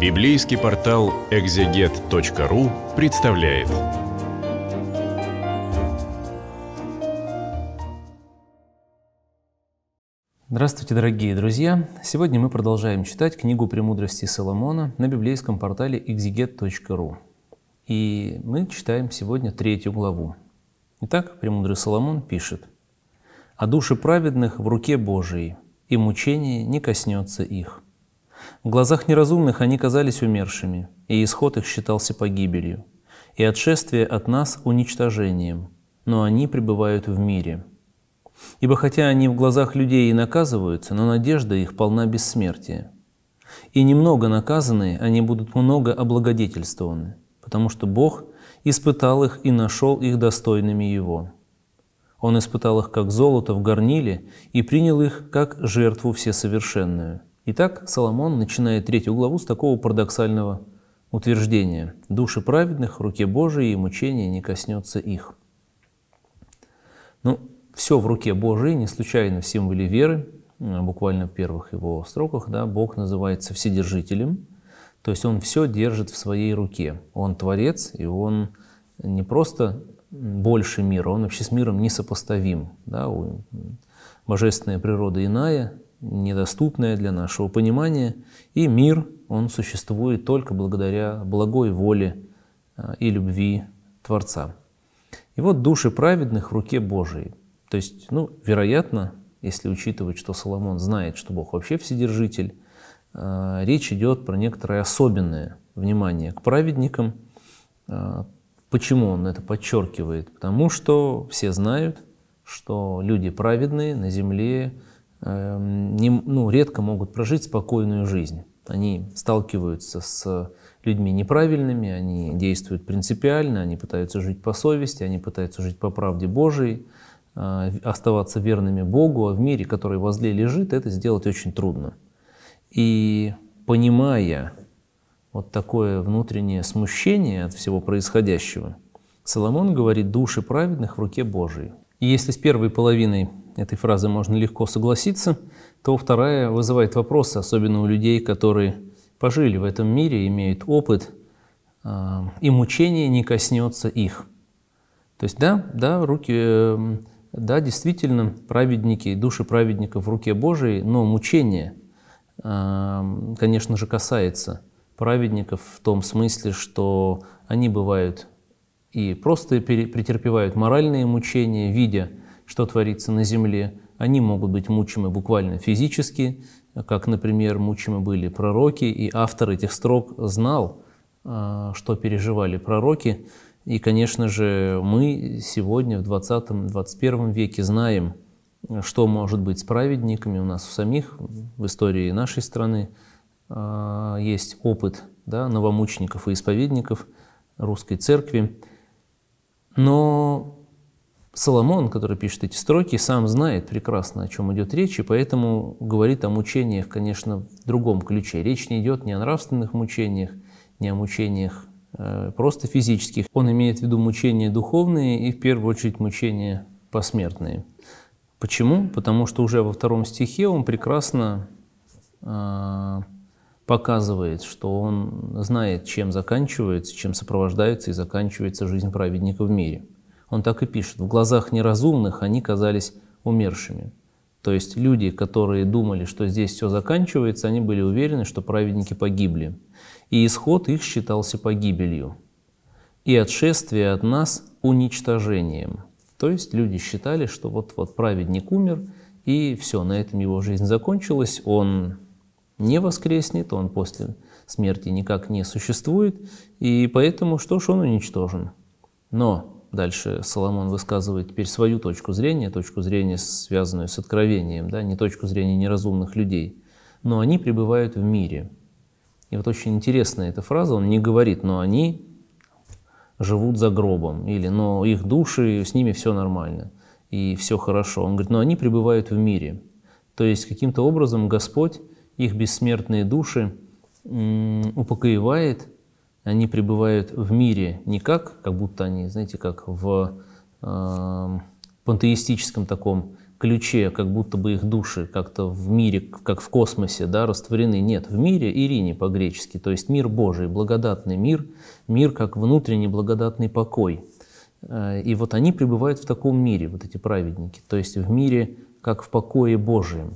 Библейский портал экзегет.ру представляет. Здравствуйте, дорогие друзья! Сегодня мы продолжаем читать книгу «Премудрости Соломона» на библейском портале exeget.ru. И мы читаем сегодня третью главу. Итак, «Премудрый Соломон» пишет «А души праведных в руке Божией, и мучение не коснется их». В глазах неразумных они казались умершими, и исход их считался погибелью, и отшествие от нас – уничтожением, но они пребывают в мире. Ибо хотя они в глазах людей и наказываются, но надежда их полна бессмертия. И немного наказанные, они будут много облагодетельствованы, потому что Бог испытал их и нашел их достойными Его. Он испытал их как золото в горниле и принял их как жертву всесовершенную – Итак, Соломон начинает третью главу с такого парадоксального утверждения. «Души праведных, руке Божией, и мучение не коснется их». Ну, все в руке Божией, не случайно в символе веры, а буквально в первых его строках, да, Бог называется вседержителем, то есть Он все держит в своей руке. Он творец, и Он не просто больше мира, Он вообще с миром несопоставим. Да, божественная природа иная, недоступное для нашего понимания, и мир, он существует только благодаря благой воле а, и любви Творца. И вот души праведных в руке Божией. То есть, ну, вероятно, если учитывать, что Соломон знает, что Бог вообще вседержитель, а, речь идет про некоторое особенное внимание к праведникам. А, почему он это подчеркивает? Потому что все знают, что люди праведные на земле Эм, не, ну, редко могут прожить спокойную жизнь. Они сталкиваются с людьми неправильными, они действуют принципиально, они пытаются жить по совести, они пытаются жить по правде Божией, э, оставаться верными Богу, а в мире, который возле лежит, это сделать очень трудно. И понимая вот такое внутреннее смущение от всего происходящего, Соломон говорит, души праведных в руке Божией. И если с первой половиной этой фразы можно легко согласиться, то вторая вызывает вопросы, особенно у людей, которые пожили в этом мире, имеют опыт, а, и мучение не коснется их. То есть да, да, руки, э, да, действительно, праведники, души праведников в руке Божией, но мучение, а, конечно же, касается праведников в том смысле, что они бывают и просто претерпевают моральные мучения, видя, что творится на земле. Они могут быть мучимы буквально физически, как, например, мучимы были пророки, и автор этих строк знал, а, что переживали пророки. И, конечно же, мы сегодня, в 20-21 веке, знаем, что может быть с праведниками у нас у самих, в истории нашей страны а, есть опыт да, новомучеников и исповедников русской церкви. Но Соломон, который пишет эти строки, сам знает прекрасно, о чем идет речь, и поэтому говорит о мучениях, конечно, в другом ключе. Речь не идет ни о нравственных мучениях, ни о мучениях э, просто физических. Он имеет в виду мучения духовные и, в первую очередь, мучения посмертные. Почему? Потому что уже во втором стихе он прекрасно э, показывает, что он знает, чем заканчивается, чем сопровождается и заканчивается жизнь праведника в мире. Он так и пишет. В глазах неразумных они казались умершими. То есть люди, которые думали, что здесь все заканчивается, они были уверены, что праведники погибли. И исход их считался погибелью. И отшествие от нас уничтожением. То есть люди считали, что вот-вот праведник умер, и все, на этом его жизнь закончилась, он не воскреснет, он после смерти никак не существует, и поэтому, что ж, он уничтожен. Но дальше Соломон высказывает теперь свою точку зрения, точку зрения, связанную с откровением, да, не точку зрения неразумных людей, но они пребывают в мире. И вот очень интересная эта фраза, он не говорит, но они живут за гробом, или но их души, с ними все нормально, и все хорошо. Он говорит, но они пребывают в мире. То есть каким-то образом Господь их бессмертные души упокоевает, они пребывают в мире не как, как будто они, знаете, как в э, пантеистическом таком ключе, как будто бы их души как-то в мире, как в космосе, да, растворены. Нет, в мире Ирине по-гречески, то есть мир Божий, благодатный мир, мир как внутренний благодатный покой. Э, и вот они пребывают в таком мире, вот эти праведники, то есть в мире, как в покое Божьем.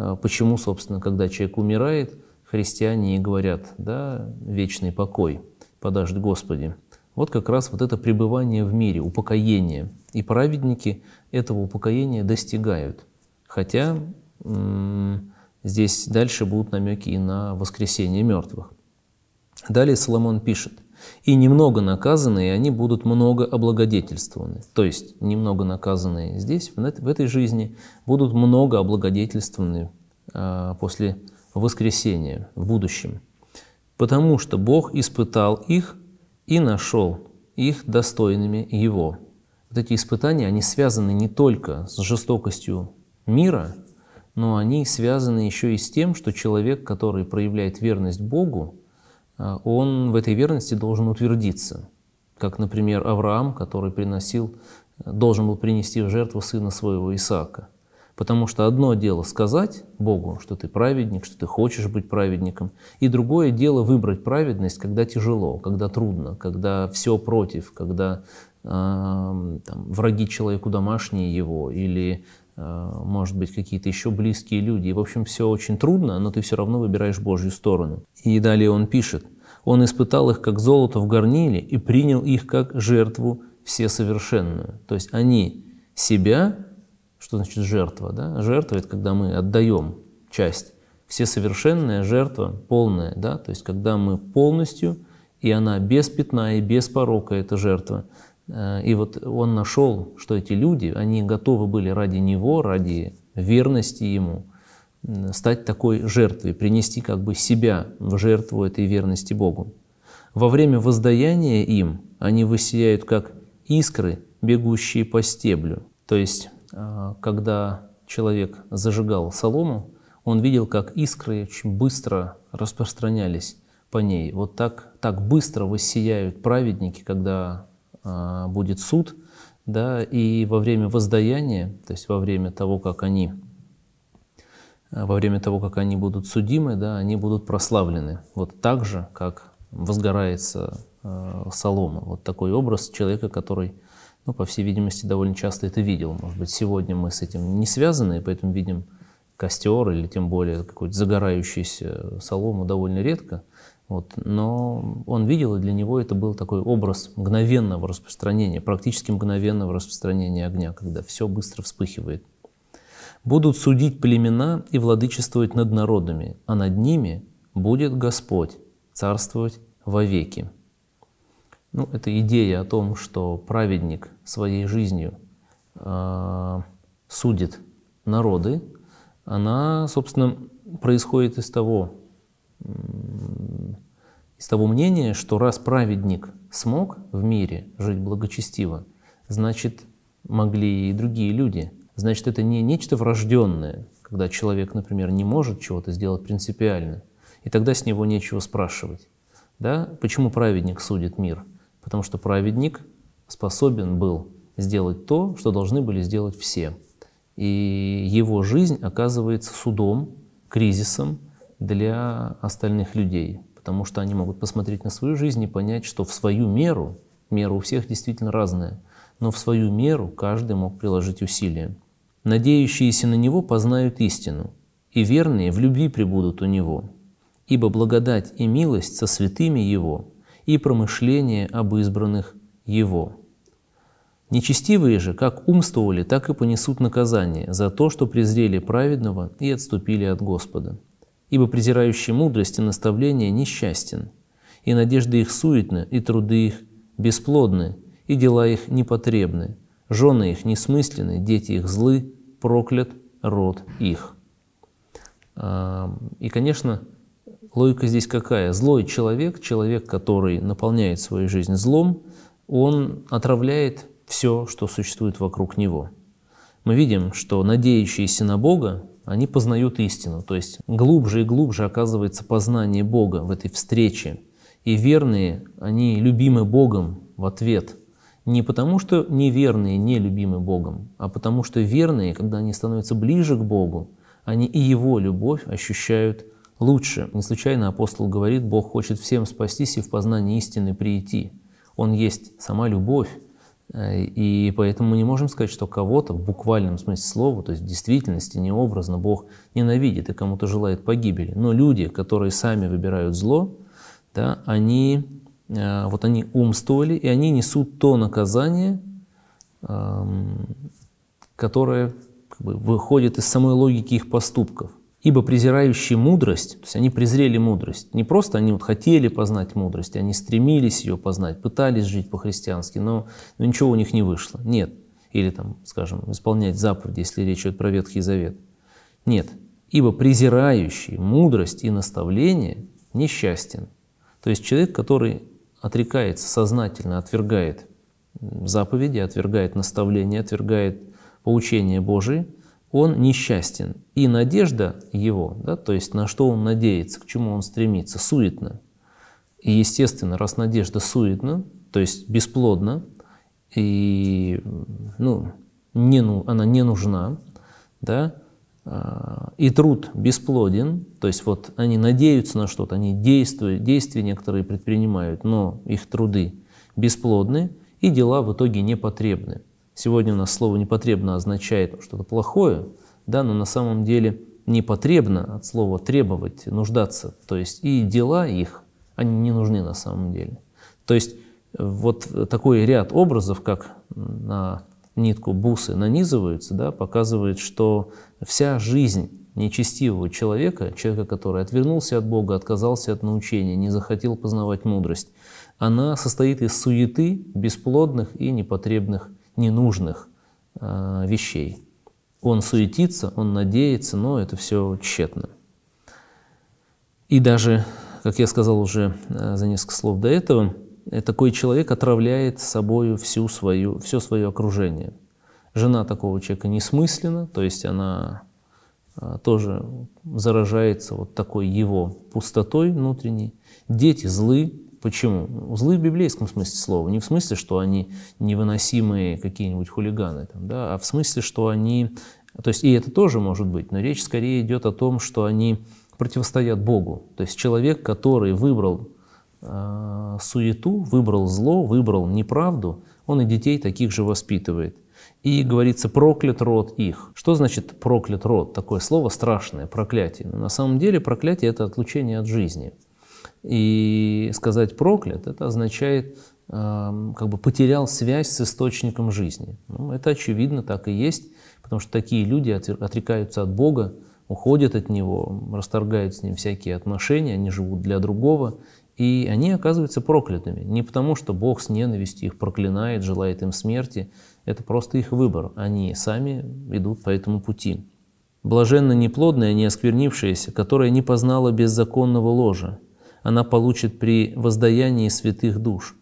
А почему, собственно, когда человек умирает, христиане и говорят, да, вечный покой подашь Господи. Вот как раз вот это пребывание в мире, упокоение. И праведники этого упокоения достигают. Хотя здесь дальше будут намеки и на воскресение мертвых. Далее Соломон пишет – и немного наказанные, они будут много облагодетельствованы. То есть немного наказанные здесь, в этой жизни, будут много облагодетельствованы а, после воскресения в будущем. Потому что Бог испытал их и нашел их достойными Его. Вот эти испытания, они связаны не только с жестокостью мира, но они связаны еще и с тем, что человек, который проявляет верность Богу, Э, он в этой верности должен утвердиться, как, например, Авраам, который приносил, э, должен был принести в жертву сына своего Исаака. Потому что одно дело сказать Богу, что ты праведник, что ты хочешь быть праведником, и другое дело выбрать праведность, когда тяжело, когда трудно, когда все против, когда э, там, враги человеку домашние его или Э, может быть, какие-то еще близкие люди. И, в общем, все очень трудно, но ты все равно выбираешь Божью сторону. И далее он пишет. «Он испытал их, как золото в горниле, и принял их, как жертву всесовершенную». То есть они себя, что значит жертва? Да? Жертва – это когда мы отдаем часть. Всесовершенная жертва, полная, да? то есть когда мы полностью, и она без пятна и без порока, эта жертва – Э, и вот он нашел, что эти люди, они готовы были ради него, ради верности ему, стать такой жертвой, принести как бы себя в жертву этой верности Богу. Во время воздаяния им они высияют как искры, бегущие по стеблю. То есть, э, когда человек зажигал солому, он видел, как искры очень быстро распространялись по ней. Вот так, так быстро воссияют праведники, когда а, будет суд, да, и во время воздаяния, то есть во время того, как они а, во время того, как они будут судимы, да, они будут прославлены. Вот так же, как возгорается а, солома. Вот такой образ человека, который, ну, по всей видимости, довольно часто это видел. Может быть, сегодня мы с этим не связаны, и поэтому видим костер или тем более какую-то загорающуюся солому довольно редко. Вот. Но он видел, и для него это был такой образ мгновенного распространения, практически мгновенного распространения огня, когда все быстро вспыхивает. «Будут судить племена и владычествовать над народами, а над ними будет Господь царствовать вовеки». Ну, это идея о том, что праведник своей жизнью э, судит народы, она, собственно, происходит из того, из того мнения, что раз праведник смог в мире жить благочестиво, значит, могли и другие люди. Значит, это не нечто врожденное, когда человек, например, не может чего-то сделать принципиально, и тогда с него нечего спрашивать. Да? Почему праведник судит мир? Потому что праведник способен был сделать то, что должны были сделать все. И его жизнь оказывается судом, кризисом, для остальных людей, потому что они могут посмотреть на свою жизнь и понять, что в свою меру, меру у всех действительно разная, но в свою меру каждый мог приложить усилия. Надеющиеся на Него познают истину, и верные в любви прибудут у Него, ибо благодать и милость со святыми Его, и промышление об избранных Его. Нечестивые же как умствовали, так и понесут наказание за то, что презрели праведного и отступили от Господа ибо презирающий мудрость и наставление несчастен, и надежды их суетны, и труды их бесплодны, и дела их непотребны, жены их несмысленны, дети их злы, проклят род их». И, конечно, логика здесь какая? Злой человек, человек, который наполняет свою жизнь злом, он отравляет все, что существует вокруг него. Мы видим, что надеющиеся на Бога, они познают истину. То есть глубже и глубже оказывается познание Бога в этой встрече. И верные, они любимы Богом в ответ. Не потому, что неверные не любимы Богом, а потому, что верные, когда они становятся ближе к Богу, они и Его любовь ощущают лучше. Не случайно апостол говорит, Бог хочет всем спастись и в познании истины прийти. Он есть сама любовь, Э, и поэтому мы не можем сказать, что кого-то в буквальном смысле слова, то есть в действительности, необразно Бог ненавидит и кому-то желает погибели. Но люди, которые сами выбирают зло, да, они, э, вот они умствовали, и они несут то наказание, эм, которое как бы, выходит из самой логики их поступков. Ибо презирающие мудрость, то есть они презрели мудрость, не просто они вот хотели познать мудрость, они стремились ее познать, пытались жить по-христиански, но, но ничего у них не вышло. Нет. Или там, скажем, исполнять заповеди, если речь идет про Ветхий Завет. Нет. Ибо презирающий мудрость и наставление несчастен. То есть человек, который отрекается сознательно, отвергает заповеди, отвергает наставления, отвергает поучение Божие – он несчастен, и надежда его, да, то есть на что он надеется, к чему он стремится, суетна. И, естественно, раз надежда суетна, то есть бесплодна, и ну, не, ну, она не нужна, да, а, и труд бесплоден, то есть вот они надеются на что-то, они действуют, действия некоторые предпринимают, но их труды бесплодны, и дела в итоге непотребны. Сегодня у нас слово «непотребно» означает что-то плохое, да, но на самом деле непотребно от слова «требовать», «нуждаться». То есть и дела их, они не нужны на самом деле. То есть э, вот такой ряд образов, как на нитку бусы нанизываются, да, показывает, что вся жизнь нечестивого человека, человека, который отвернулся от Бога, отказался от научения, не захотел познавать мудрость, она состоит из суеты, бесплодных и непотребных ненужных э, вещей. Он суетится, он надеется, но это все тщетно. И даже, как я сказал уже э, за несколько слов до этого, э, такой человек отравляет собою всю свою, все свое окружение. Жена такого человека несмыслена, то есть она э, тоже заражается вот такой его пустотой внутренней. Дети злы, Почему? Злы в библейском смысле слова. Не в смысле, что они невыносимые какие-нибудь хулиганы, там, да, а в смысле, что они... То есть и это тоже может быть, но речь скорее идет о том, что они противостоят Богу. То есть человек, который выбрал э, суету, выбрал зло, выбрал неправду, он и детей таких же воспитывает. И говорится, проклят род их. Что значит проклят род? Такое слово страшное, проклятие. Но на самом деле проклятие – это отлучение от жизни. И сказать проклят, это означает эм, как бы потерял связь с источником жизни. Ну, это очевидно, так и есть, потому что такие люди отрекаются от Бога, уходят от Него, расторгают с Ним всякие отношения, они живут для другого, и они оказываются проклятыми. Не потому, что Бог с ненавистью их проклинает, желает им смерти, это просто их выбор, они сами идут по этому пути. Блаженно неплодная, не осквернившаяся, которая не познала беззаконного ложа, она получит при воздаянии святых душ.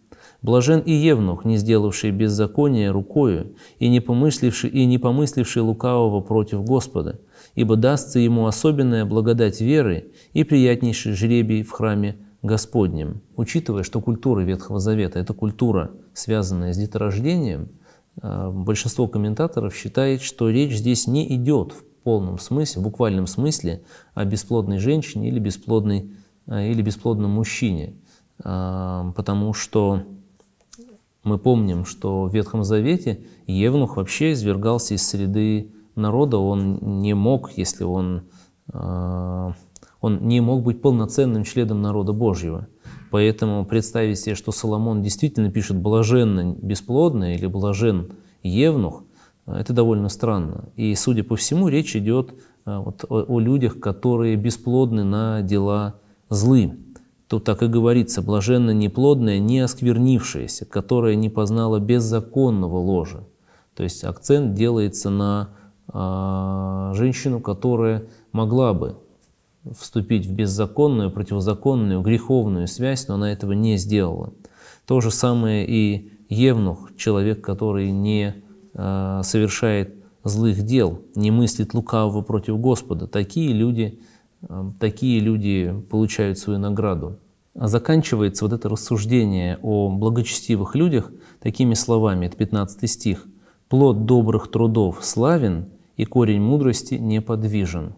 Блажен и Евнух, не сделавший беззакония рукою и не помысливший, и не помысливший лукавого против Господа, ибо дастся ему особенная благодать веры и приятнейший жребий в храме Господнем. Учитывая, что культура Ветхого Завета – это культура, связанная с деторождением, э, большинство комментаторов считает, что речь здесь не идет в полном смысле, в буквальном смысле, о бесплодной женщине или бесплодной Э, или бесплодном мужчине, э, потому что мы помним, что в Ветхом Завете Евнух вообще извергался из среды народа, он не мог, если он, э, он не мог быть полноценным членом народа Божьего. Поэтому представить себе, что Соломон действительно пишет «блаженно бесплодный» или «блажен Евнух», это довольно странно. И, судя по всему, речь идет вот о, о людях, которые бесплодны на дела злы, тут так и говорится, блаженно неплодная, не осквернившееся, которое не познала беззаконного ложа. То есть акцент делается на э, женщину, которая могла бы вступить в беззаконную, противозаконную, греховную связь, но она этого не сделала. То же самое и Евнух, человек, который не э, совершает злых дел, не мыслит лукавого против Господа. Такие люди – Эм, такие люди получают свою награду. А заканчивается вот это рассуждение о благочестивых людях такими словами, это 15 стих. «Плод добрых трудов славен, и корень мудрости неподвижен».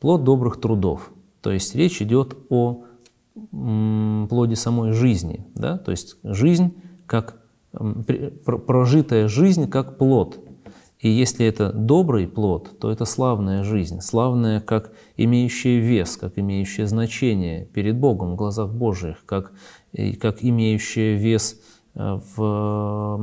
Плод добрых трудов. То есть речь идет о плоде самой жизни, да? то есть жизнь как прожитая жизнь как плод – и если это добрый плод, то это славная жизнь, славная как имеющая вес, как имеющая значение перед Богом в глазах Божьих, как, как имеющая вес э, в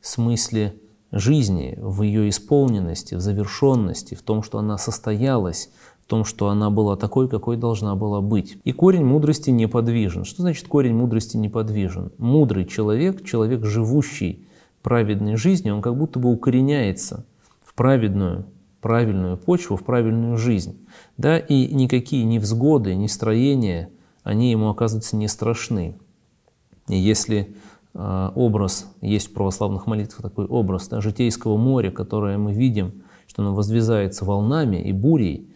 смысле жизни, в ее исполненности, в завершенности, в том, что она состоялась, в том, что она была такой, какой должна была быть. И корень мудрости неподвижен. Что значит корень мудрости неподвижен? Мудрый человек, человек живущий праведной жизни, он как будто бы укореняется в праведную, правильную почву, в правильную жизнь. Да, и никакие невзгоды, строения они ему оказываются не страшны. И если а, образ, есть в православных молитвах такой образ да, житейского моря, которое мы видим, что оно возвязается волнами и бурей,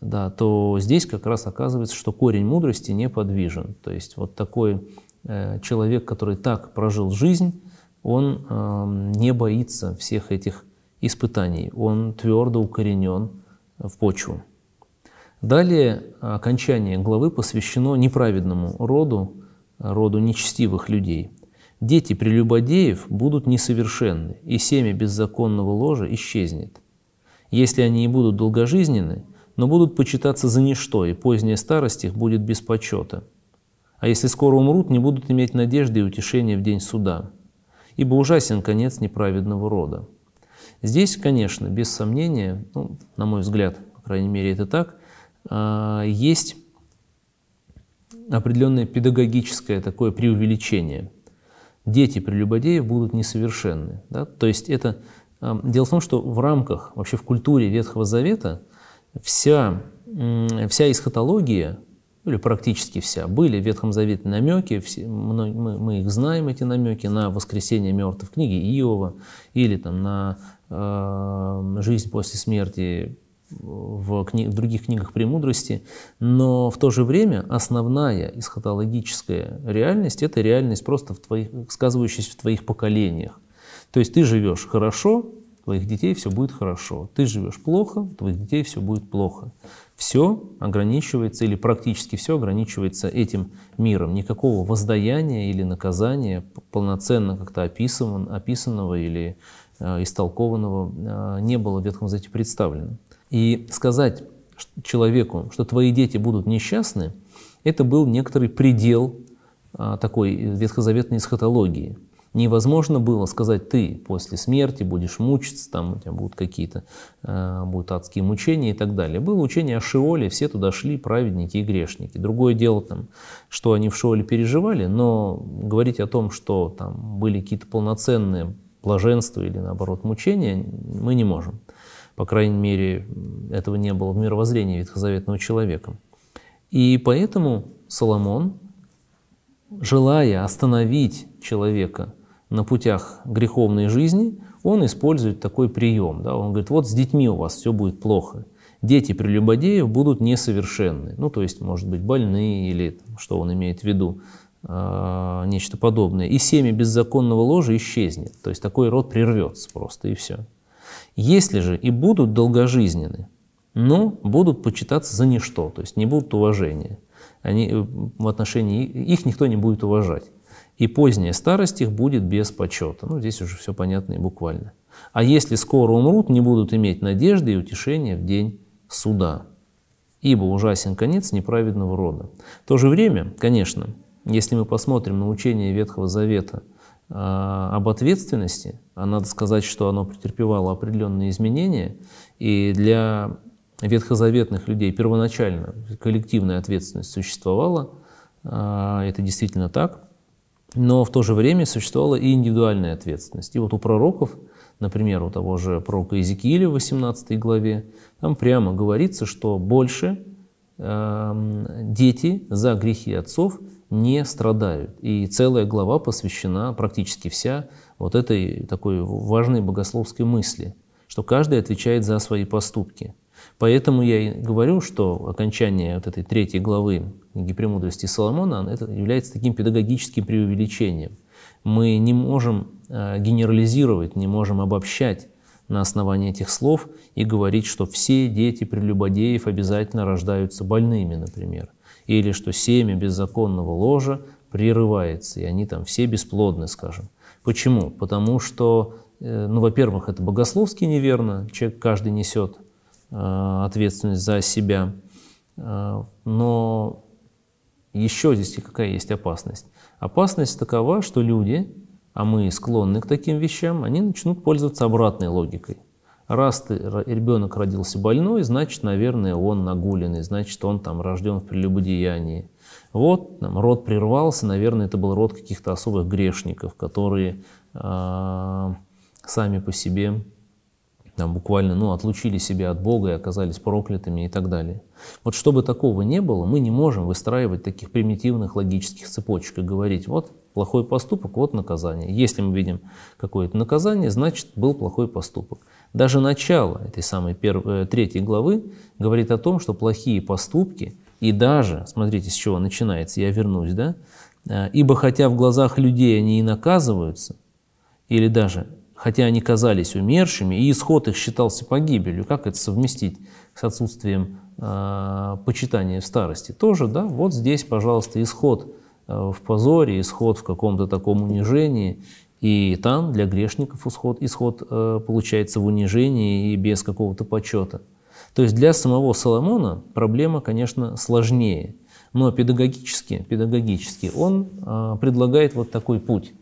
да, то здесь как раз оказывается, что корень мудрости неподвижен. То есть вот такой э, человек, который так прожил жизнь, он эм, не боится всех этих испытаний, он твердо укоренен в почву. Далее окончание главы посвящено неправедному роду, роду нечестивых людей. Дети прелюбодеев будут несовершенны, и семя беззаконного ложа исчезнет. Если они и будут долгожизненны, но будут почитаться за ничто, и поздняя старость их будет без почета. А если скоро умрут, не будут иметь надежды и утешения в день суда ибо ужасен конец неправедного рода. Здесь, конечно, без сомнения, ну, на мой взгляд, по крайней мере, это так, а, есть определенное педагогическое такое преувеличение. Дети прелюбодеев будут несовершенны. Да? То есть это... А, дело в том, что в рамках, вообще в культуре Ветхого Завета вся, вся эсхатология – ну, или практически вся, были в Ветхом Завете намеки, все, мы, мы их знаем, эти намеки, на воскресение мертвых в книге Иова, или там, на э, жизнь после смерти в, кни в других книгах премудрости, но в то же время основная эсхатологическая реальность – это реальность просто в твоих, сказывающаяся в твоих поколениях. То есть ты живешь хорошо, твоих детей все будет хорошо. Ты живешь плохо, твоих детей все будет плохо все ограничивается, или практически все ограничивается этим миром. Никакого воздаяния или наказания, полноценно как-то описанного, описанного или э, истолкованного, э, не было в Ветхом Завете представлено. И сказать человеку, что твои дети будут несчастны, это был некоторый предел э, такой э, ветхозаветной эсхатологии – невозможно было сказать, ты после смерти будешь мучиться, там у тебя будут какие-то э, будут адские мучения и так далее. Было учение о Шиоле, все туда шли, праведники и грешники. Другое дело, там, что они в Шиоле переживали, но говорить о том, что там были какие-то полноценные блаженства или наоборот мучения, мы не можем. По крайней мере, этого не было в мировоззрении ветхозаветного человека. И поэтому Соломон, желая остановить человека – на путях греховной жизни, он использует такой прием. Да? Он говорит, вот с детьми у вас все будет плохо. Дети прелюбодеев будут несовершенны. Ну, то есть, может быть, больные или что он имеет в виду, э, нечто подобное. И семя беззаконного ложа исчезнет. То есть, такой род прервется просто, и все. Если же и будут долгожизненны, но будут почитаться за ничто, то есть не будут уважения. Они, э, в отношении их никто не будет уважать и поздняя старость их будет без почета. Ну, здесь уже все понятно и буквально. А если скоро умрут, не будут иметь надежды и утешения в день суда. Ибо ужасен конец неправедного рода. В то же время, конечно, если мы посмотрим на учение Ветхого Завета э, об ответственности, а надо сказать, что оно претерпевало определенные изменения, и для ветхозаветных людей первоначально коллективная ответственность существовала, э, это действительно так – но в то же время существовала и индивидуальная ответственность. И вот у пророков, например, у того же пророка Иезекииля в 18 главе, там прямо говорится, что больше э, дети за грехи отцов не страдают. И целая глава посвящена практически вся вот этой такой важной богословской мысли, что каждый отвечает за свои поступки – Поэтому я и говорю, что окончание вот этой третьей главы книги «Премудрости Соломона» это является таким педагогическим преувеличением. Мы не можем э, генерализировать, не можем обобщать на основании этих слов и говорить, что все дети прелюбодеев обязательно рождаются больными, например, или что семя беззаконного ложа прерывается, и они там все бесплодны, скажем. Почему? Потому что, э, ну, во-первых, это богословски неверно, человек каждый несет Э, ответственность за себя. Э, но еще здесь какая есть опасность? Опасность такова, что люди, а мы склонны к таким вещам, они начнут пользоваться обратной логикой. Раз ты, ребенок родился больной, значит, наверное, он нагуленный, значит, он там рожден в прелюбодеянии. Вот, там, род прервался, наверное, это был род каких-то особых грешников, которые э, сами по себе там, буквально ну, отлучили себя от Бога и оказались проклятыми и так далее. Вот чтобы такого не было, мы не можем выстраивать таких примитивных логических цепочек и говорить, вот плохой поступок, вот наказание. Если мы видим какое-то наказание, значит был плохой поступок. Даже начало этой самой перв... Э, третьей главы говорит о том, что плохие поступки и даже, смотрите, с чего начинается, я вернусь, да, э, ибо хотя в глазах людей они и наказываются, или даже хотя они казались умершими, и исход их считался погибелью. Как это совместить с отсутствием э, почитания в старости? Тоже, да, вот здесь, пожалуйста, исход а, в позоре, исход в каком-то таком унижении, и там для грешников исход, исход э, получается в унижении и без какого-то почета. То есть для самого Соломона проблема, конечно, сложнее. Но педагогически, педагогически он э, предлагает вот такой путь.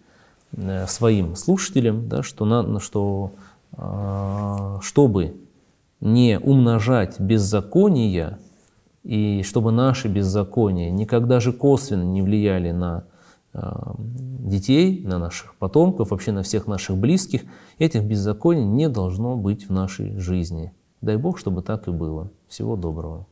Э, своим слушателям, да, что, на, что а, чтобы не умножать беззакония, и чтобы наши беззакония никогда же косвенно не влияли на а, детей, на наших потомков, вообще на всех наших близких, этих беззаконий не должно быть в нашей жизни. Дай Бог, чтобы так и было. Всего доброго.